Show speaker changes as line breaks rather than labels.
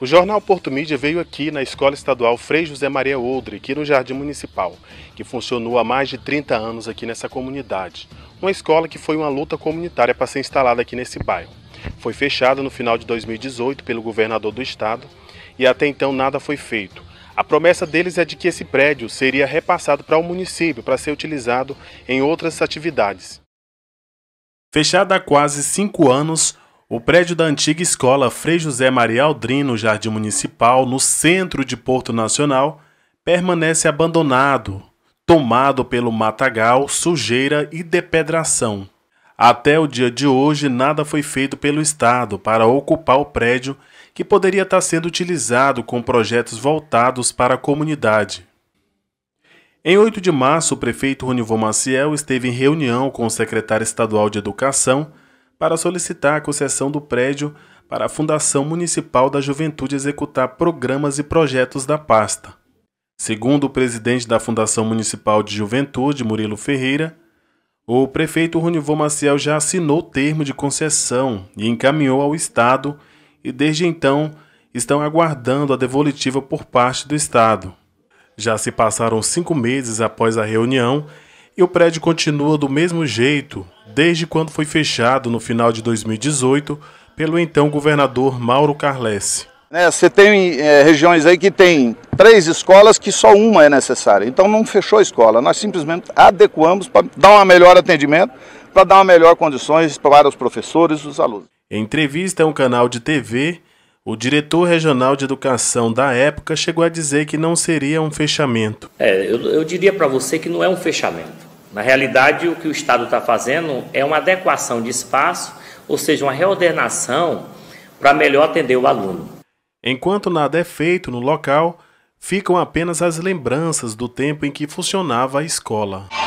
O jornal Porto Mídia veio aqui na Escola Estadual Frei José Maria Oldre, aqui no Jardim Municipal, que funcionou há mais de 30 anos aqui nessa comunidade. Uma escola que foi uma luta comunitária para ser instalada aqui nesse bairro. Foi fechada no final de 2018 pelo governador do estado e até então nada foi feito. A promessa deles é de que esse prédio seria repassado para o município para ser utilizado em outras atividades. Fechada há quase cinco anos, o prédio da antiga escola Frei José Maria Aldrin, no Jardim Municipal, no centro de Porto Nacional, permanece abandonado, tomado pelo matagal, sujeira e depedração. Até o dia de hoje, nada foi feito pelo Estado para ocupar o prédio que poderia estar sendo utilizado com projetos voltados para a comunidade. Em 8 de março, o prefeito Ronivon Maciel esteve em reunião com o secretário estadual de Educação, para solicitar a concessão do prédio para a Fundação Municipal da Juventude executar programas e projetos da pasta. Segundo o presidente da Fundação Municipal de Juventude, Murilo Ferreira, o prefeito Runivô Maciel já assinou o termo de concessão e encaminhou ao Estado, e desde então estão aguardando a devolutiva por parte do Estado. Já se passaram cinco meses após a reunião e o prédio continua do mesmo jeito, desde quando foi fechado no final de 2018 pelo então governador Mauro Carlesse. É, né, você tem é, regiões aí que tem três escolas que só uma é necessária. Então não fechou a escola, nós simplesmente adequamos para dar um melhor atendimento, para dar uma melhor condições para os professores e os alunos. Em entrevista a um canal de TV, o diretor regional de educação da época chegou a dizer que não seria um fechamento. É, eu, eu diria para você que não é um fechamento. Na realidade, o que o Estado está fazendo é uma adequação de espaço, ou seja, uma reordenação para melhor atender o aluno. Enquanto nada é feito no local, ficam apenas as lembranças do tempo em que funcionava a escola.